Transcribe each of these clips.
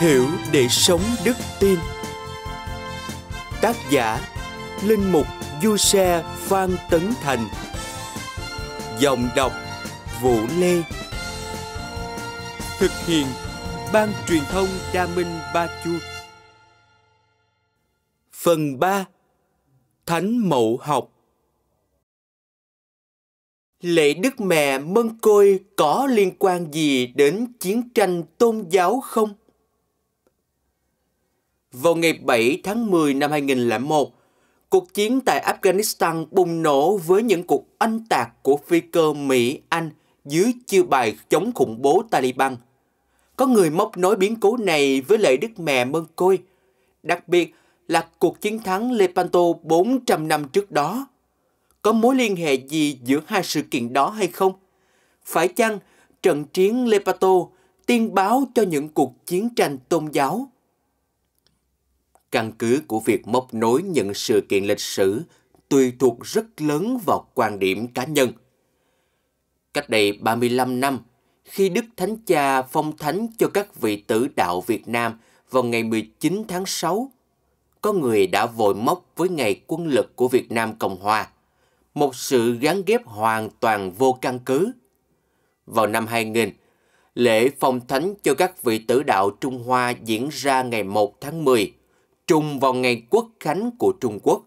Hiểu để sống đức tin Tác giả Linh Mục Du Xe Phan Tấn Thành Dòng đọc Vũ Lê Thực hiện Ban truyền thông Đa Minh Ba Chu Phần 3 Thánh Mậu Học Lễ Đức Mẹ Mân Côi có liên quan gì đến chiến tranh tôn giáo không? vào ngày 7 tháng 10 năm 2001, cuộc chiến tại Afghanistan bùng nổ với những cuộc anh tạc của phi cơ Mỹ-Anh dưới chiêu bài chống khủng bố Taliban. Có người móc nối biến cố này với lệ đức mẹ Mân Côi, đặc biệt là cuộc chiến thắng Lepanto 400 năm trước đó. Có mối liên hệ gì giữa hai sự kiện đó hay không? Phải chăng trận chiến Lepanto tiên báo cho những cuộc chiến tranh tôn giáo? Căn cứ của việc móc nối những sự kiện lịch sử tùy thuộc rất lớn vào quan điểm cá nhân. Cách đây 35 năm, khi Đức Thánh Cha phong thánh cho các vị tử đạo Việt Nam vào ngày 19 tháng 6, có người đã vội móc với ngày quân lực của Việt Nam Cộng Hòa, một sự gắn ghép hoàn toàn vô căn cứ. Vào năm 2000, lễ phong thánh cho các vị tử đạo Trung Hoa diễn ra ngày 1 tháng 10 trùng vào ngày quốc khánh của Trung Quốc.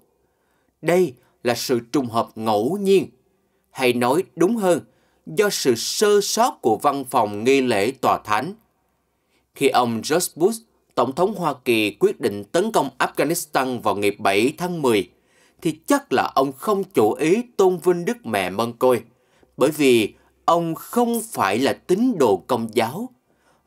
Đây là sự trùng hợp ngẫu nhiên, hay nói đúng hơn, do sự sơ sót của văn phòng nghi lễ tòa thánh. Khi ông George Bush, Tổng thống Hoa Kỳ quyết định tấn công Afghanistan vào ngày 7 tháng 10, thì chắc là ông không chủ ý tôn vinh Đức Mẹ Mân Côi, bởi vì ông không phải là tín đồ công giáo,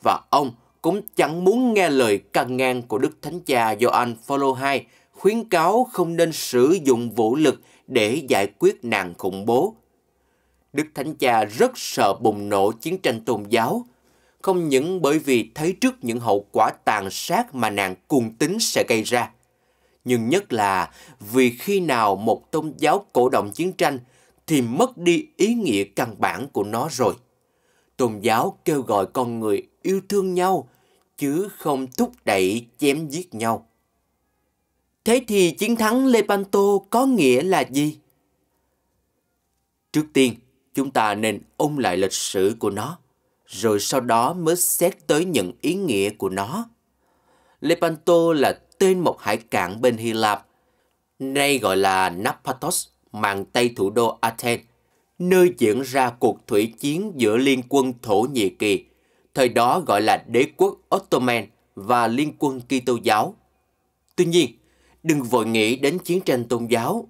và ông – cũng chẳng muốn nghe lời can ngang của Đức Thánh Cha Gioan Paulo II khuyến cáo không nên sử dụng vũ lực để giải quyết nạn khủng bố. Đức Thánh Cha rất sợ bùng nổ chiến tranh tôn giáo, không những bởi vì thấy trước những hậu quả tàn sát mà nạn cuồng tín sẽ gây ra, nhưng nhất là vì khi nào một tôn giáo cổ động chiến tranh thì mất đi ý nghĩa căn bản của nó rồi. Tôn giáo kêu gọi con người yêu thương nhau, chứ không thúc đẩy chém giết nhau. Thế thì chiến thắng Lepanto có nghĩa là gì? Trước tiên, chúng ta nên ôn lại lịch sử của nó, rồi sau đó mới xét tới những ý nghĩa của nó. Lepanto là tên một hải cảng bên Hy Lạp, nay gọi là Napatos, mang tây thủ đô Athens, nơi diễn ra cuộc thủy chiến giữa liên quân Thổ Nhĩ Kỳ – thời đó gọi là đế quốc Ottoman và liên quân Kitô giáo. Tuy nhiên, đừng vội nghĩ đến chiến tranh tôn giáo.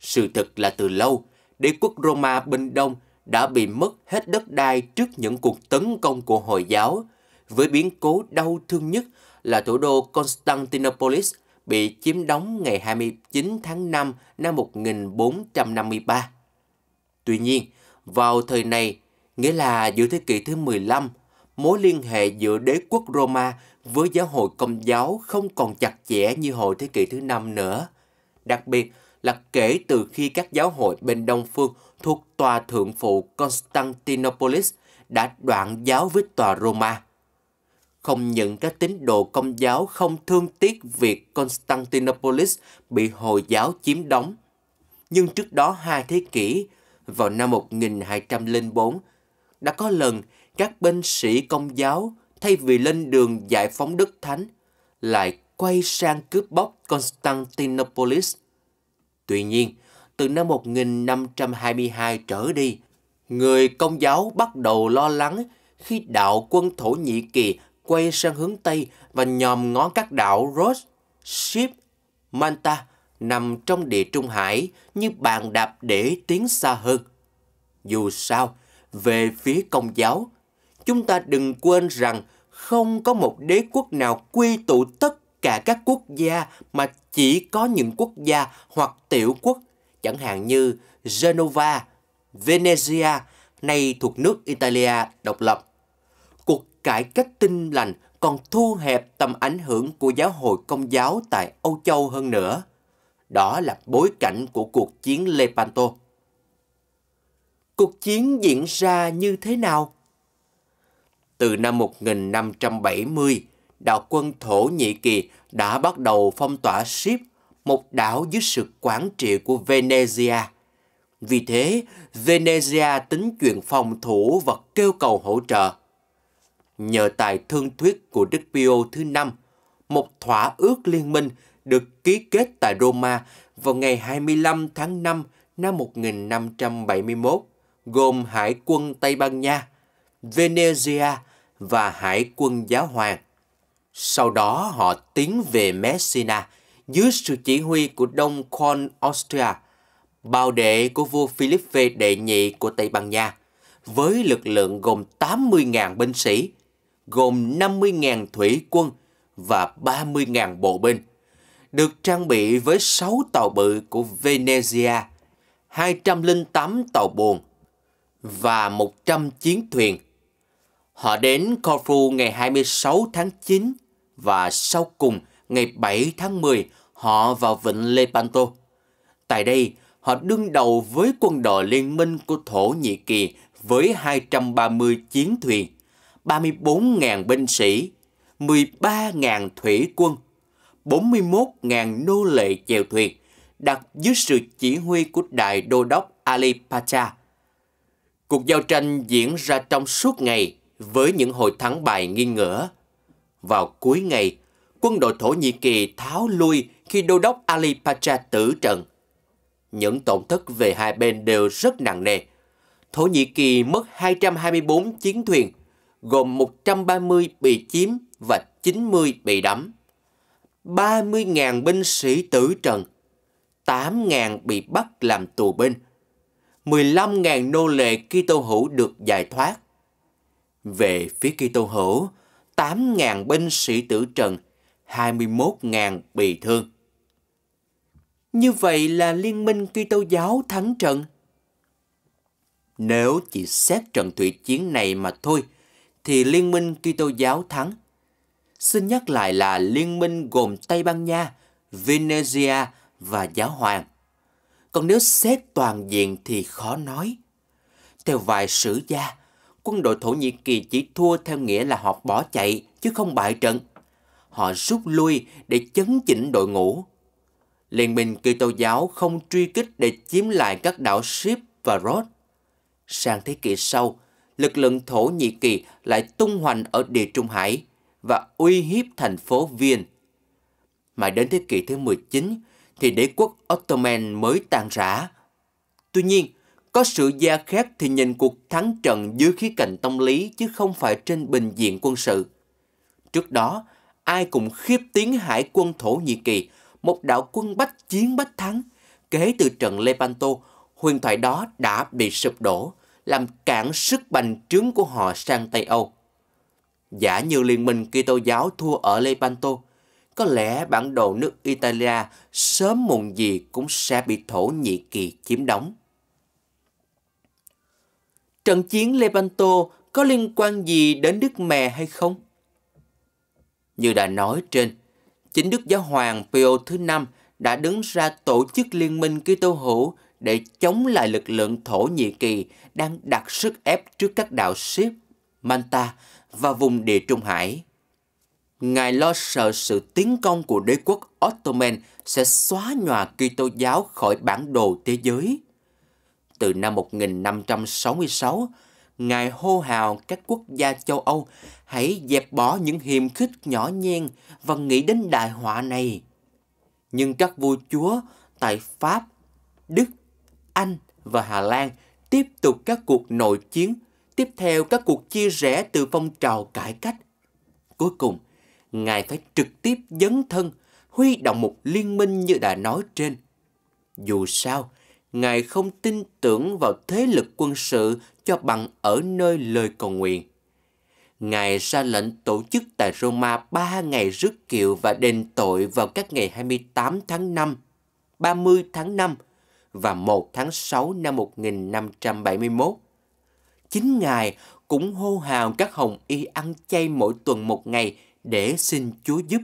Sự thật là từ lâu, đế quốc Roma bên Đông đã bị mất hết đất đai trước những cuộc tấn công của Hồi giáo, với biến cố đau thương nhất là thủ đô Constantinopolis bị chiếm đóng ngày 29 tháng 5 năm 1453. Tuy nhiên, vào thời này, nghĩa là giữa thế kỷ thứ 15, mối liên hệ giữa đế quốc Roma với giáo hội công giáo không còn chặt chẽ như hồi thế kỷ thứ năm nữa. Đặc biệt là kể từ khi các giáo hội bên Đông Phương thuộc tòa thượng phụ Constantinopolis đã đoạn giáo với tòa Roma. Không những các tín đồ công giáo không thương tiếc việc Constantinopolis bị Hồi giáo chiếm đóng, nhưng trước đó hai thế kỷ, vào năm 1204, đã có lần các binh sĩ công giáo thay vì lên đường giải phóng Đức Thánh lại quay sang cướp bóc Constantinopolis. Tuy nhiên, từ năm 1522 trở đi, người công giáo bắt đầu lo lắng khi đạo quân Thổ Nhĩ Kỳ quay sang hướng Tây và nhòm ngó các đảo Rhodes, Ship, Manta nằm trong địa Trung Hải như bàn đạp để tiến xa hơn. Dù sao, về phía công giáo, chúng ta đừng quên rằng không có một đế quốc nào quy tụ tất cả các quốc gia mà chỉ có những quốc gia hoặc tiểu quốc, chẳng hạn như Genova, Venezia, nay thuộc nước Italia độc lập. Cuộc cải cách tinh lành còn thu hẹp tầm ảnh hưởng của giáo hội công giáo tại Âu Châu hơn nữa. Đó là bối cảnh của cuộc chiến Lepanto. Cuộc chiến diễn ra như thế nào? từ năm 1570, đạo quân Thổ Nhĩ Kỳ đã bắt đầu phong tỏa Ship, một đảo dưới sự quản trị của Venezia. Vì thế, Venezia tính chuyện phòng thủ và kêu cầu hỗ trợ. Nhờ tài thương thuyết của Đức Pio thứ năm, một thỏa ước liên minh được ký kết tại Roma vào ngày 25 tháng 5 năm 1571, gồm Hải quân Tây Ban Nha, Venezia và Hải quân Giáo hoàng. Sau đó họ tiến về Messina dưới sự chỉ huy của Đông Con Austria, bao đệ của vua Philippe đệ nhị của Tây Ban Nha, với lực lượng gồm 80.000 binh sĩ, gồm 50.000 thủy quân và 30.000 bộ binh, được trang bị với 6 tàu bự của Venezia, 208 tàu buồn và 100 chiến thuyền Họ đến Corfu ngày 26 tháng 9 và sau cùng ngày 7 tháng 10 họ vào vịnh Lepanto. Tại đây, họ đương đầu với quân đội liên minh của Thổ Nhĩ Kỳ với 230 chiến thuyền, 34.000 binh sĩ, 13.000 thủy quân, 41.000 nô lệ chèo thuyền, đặt dưới sự chỉ huy của Đại Đô đốc Ali Pacha. Cuộc giao tranh diễn ra trong suốt ngày với những hồi thắng bại nghi ngờ Vào cuối ngày, quân đội Thổ Nhĩ Kỳ tháo lui khi đô đốc Ali Pacha tử trận. Những tổn thất về hai bên đều rất nặng nề. Thổ Nhĩ Kỳ mất 224 chiến thuyền, gồm 130 bị chiếm và 90 bị đắm. 30.000 binh sĩ tử trận, 8.000 bị bắt làm tù binh, 15.000 nô lệ Kitô hữu được giải thoát. Về phía Kitô hữu, 8.000 binh sĩ tử trận, 21.000 bị thương. Như vậy là liên minh Kitô giáo thắng trận. Nếu chỉ xét trận thủy chiến này mà thôi, thì liên minh Kitô giáo thắng. Xin nhắc lại là liên minh gồm Tây Ban Nha, Venezia và Giáo Hoàng. Còn nếu xét toàn diện thì khó nói. Theo vài sử gia, quân đội Thổ Nhĩ Kỳ chỉ thua theo nghĩa là họ bỏ chạy chứ không bại trận. Họ rút lui để chấn chỉnh đội ngũ. Liên minh Kitô giáo không truy kích để chiếm lại các đảo Ship và Rhodes. Sang thế kỷ sau, lực lượng Thổ Nhĩ Kỳ lại tung hoành ở Địa Trung Hải và uy hiếp thành phố Viên. Mà đến thế kỷ thứ 19 thì đế quốc Ottoman mới tan rã. Tuy nhiên, có sự gia khác thì nhìn cuộc thắng trận dưới khía cạnh tâm lý chứ không phải trên bình diện quân sự. Trước đó, ai cũng khiếp tiếng hải quân Thổ Nhĩ Kỳ, một đạo quân bách chiến bách thắng. Kể từ trận Lepanto, huyền thoại đó đã bị sụp đổ, làm cản sức bành trướng của họ sang Tây Âu. Giả như liên minh Kitô giáo thua ở Lepanto, có lẽ bản đồ nước Italia sớm muộn gì cũng sẽ bị Thổ Nhĩ Kỳ chiếm đóng trận chiến Lepanto có liên quan gì đến Đức Mẹ hay không? Như đã nói trên, chính Đức Giáo Hoàng Pio thứ năm đã đứng ra tổ chức Liên minh Kitô hữu để chống lại lực lượng Thổ Nhĩ Kỳ đang đặt sức ép trước các đảo ship, Manta và vùng địa Trung Hải. Ngài lo sợ sự tiến công của đế quốc Ottoman sẽ xóa nhòa Kitô giáo khỏi bản đồ thế giới từ năm 1566, Ngài hô hào các quốc gia châu Âu hãy dẹp bỏ những hiềm khích nhỏ nhen và nghĩ đến đại họa này. Nhưng các vua chúa tại Pháp, Đức, Anh và Hà Lan tiếp tục các cuộc nội chiến, tiếp theo các cuộc chia rẽ từ phong trào cải cách. Cuối cùng, Ngài phải trực tiếp dấn thân, huy động một liên minh như đã nói trên. Dù sao, Ngài không tin tưởng vào thế lực quân sự cho bằng ở nơi lời cầu nguyện. Ngài ra lệnh tổ chức tại Roma 3 ngày rước kiệu và đền tội vào các ngày 28 tháng 5, 30 tháng 5 và 1 tháng 6 năm 1571. Chính Ngài cũng hô hào các hồng y ăn chay mỗi tuần một ngày để xin Chúa giúp.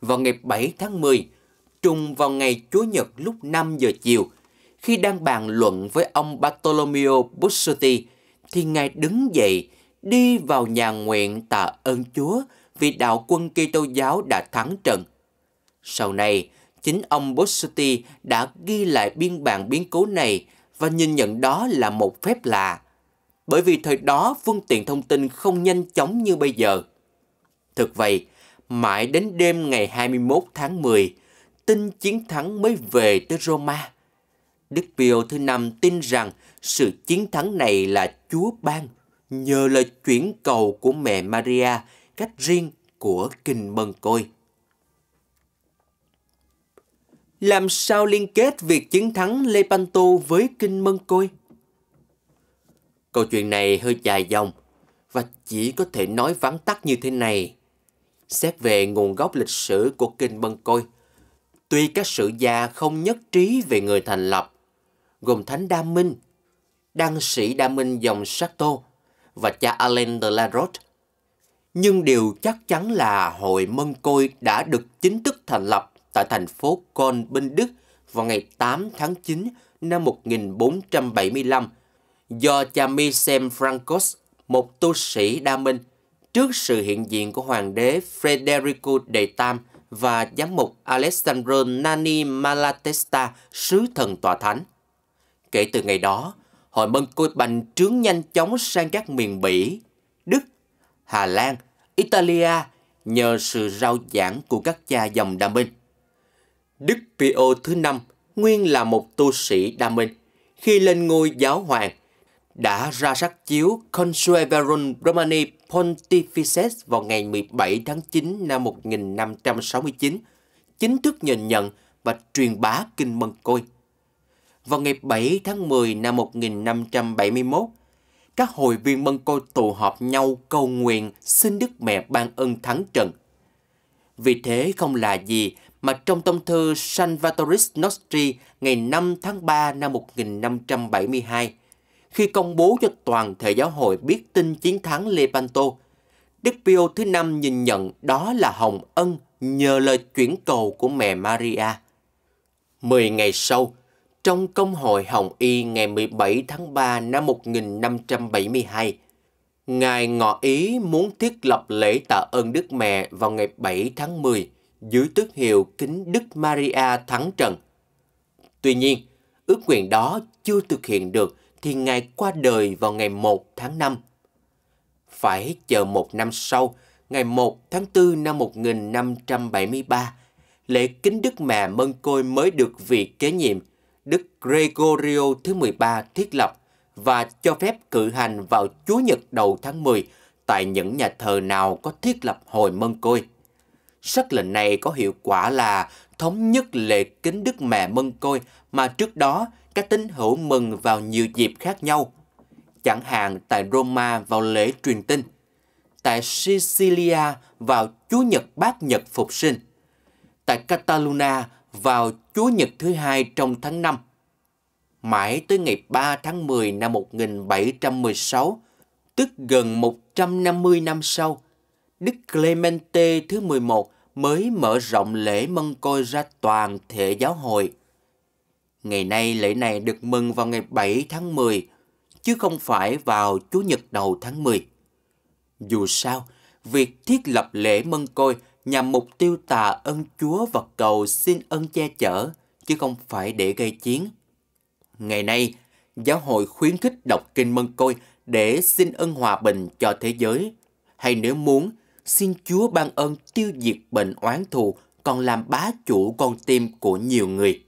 Vào ngày 7 tháng 10, trùng vào ngày Chúa Nhật lúc 5 giờ chiều. Khi đang bàn luận với ông Bartolomeo Bussotti, thì Ngài đứng dậy, đi vào nhà nguyện tạ ơn Chúa vì đạo quân Kitô giáo đã thắng trận. Sau này, chính ông Bussotti đã ghi lại biên bản biến cố này và nhìn nhận đó là một phép lạ. Bởi vì thời đó phương tiện thông tin không nhanh chóng như bây giờ. Thực vậy, mãi đến đêm ngày 21 tháng 10, tin chiến thắng mới về tới Roma. Đức Pio thứ năm tin rằng sự chiến thắng này là Chúa ban nhờ lời chuyển cầu của mẹ Maria cách riêng của Kinh Mân Côi. Làm sao liên kết việc chiến thắng Lepanto với Kinh Mân Côi? Câu chuyện này hơi dài dòng và chỉ có thể nói vắn tắt như thế này. Xét về nguồn gốc lịch sử của Kinh Mân Côi – Tuy các sự gia không nhất trí về người thành lập, gồm Thánh Đa Minh, Đăng sĩ Đa Minh dòng Sắc Tô và cha Alain de la Roche, nhưng điều chắc chắn là hội Mân Côi đã được chính thức thành lập tại thành phố Con bên Đức vào ngày 8 tháng 9 năm 1475 do cha Michel Francos, một tu sĩ đa minh, trước sự hiện diện của hoàng đế Federico đệ Tam và giám mục Alessandro Nani Malatesta, sứ thần tòa thánh. Kể từ ngày đó, hội mân côi bành trướng nhanh chóng sang các miền Bỉ, Đức, Hà Lan, Italia nhờ sự rao giảng của các cha dòng Đa Minh. Đức Pio thứ năm nguyên là một tu sĩ Đa Minh, khi lên ngôi giáo hoàng, đã ra sắc chiếu Consueverum Romani Pontifices vào ngày 17 tháng 9 năm 1569, chính thức nhìn nhận và truyền bá Kinh Mân Côi. Vào ngày 7 tháng 10 năm 1571, các hội viên Mân Côi tụ họp nhau cầu nguyện xin Đức Mẹ ban ân thắng trận. Vì thế không là gì mà trong tông thư Salvatoris Nostri ngày 5 tháng 3 năm 1572, khi công bố cho toàn thể giáo hội biết tin chiến thắng Lepanto. Đức Pio thứ năm nhìn nhận đó là hồng ân nhờ lời chuyển cầu của mẹ Maria. Mười ngày sau, trong công hội Hồng Y ngày 17 tháng 3 năm 1572, Ngài ngỏ ý muốn thiết lập lễ tạ ơn Đức Mẹ vào ngày 7 tháng 10 dưới tước hiệu kính Đức Maria Thắng Trần. Tuy nhiên, ước nguyện đó chưa thực hiện được thì Ngài qua đời vào ngày 1 tháng 5. Phải chờ một năm sau, ngày 1 tháng 4 năm 1573, lễ kính Đức Mẹ Mân Côi mới được vị kế nhiệm Đức Gregorio thứ 13 thiết lập và cho phép cử hành vào Chúa Nhật đầu tháng 10 tại những nhà thờ nào có thiết lập hồi Mân Côi. Sắc lệnh này có hiệu quả là thống nhất lễ kính Đức Mẹ Mân Côi mà trước đó các tín hữu mừng vào nhiều dịp khác nhau, chẳng hạn tại Roma vào lễ truyền tin, tại Sicilia vào Chúa Nhật Bát Nhật Phục Sinh, tại Catalonia vào Chúa Nhật thứ hai trong tháng 5. Mãi tới ngày 3 tháng 10 năm 1716, tức gần 150 năm sau, Đức Clemente thứ 11 mới mở rộng lễ mân côi ra toàn thể giáo hội Ngày nay lễ này được mừng vào ngày 7 tháng 10, chứ không phải vào Chủ nhật đầu tháng 10. Dù sao, việc thiết lập lễ mân côi nhằm mục tiêu tà ân Chúa và cầu xin ân che chở, chứ không phải để gây chiến. Ngày nay, giáo hội khuyến khích đọc kinh mân côi để xin ân hòa bình cho thế giới. Hay nếu muốn, xin Chúa ban ơn tiêu diệt bệnh oán thù còn làm bá chủ con tim của nhiều người.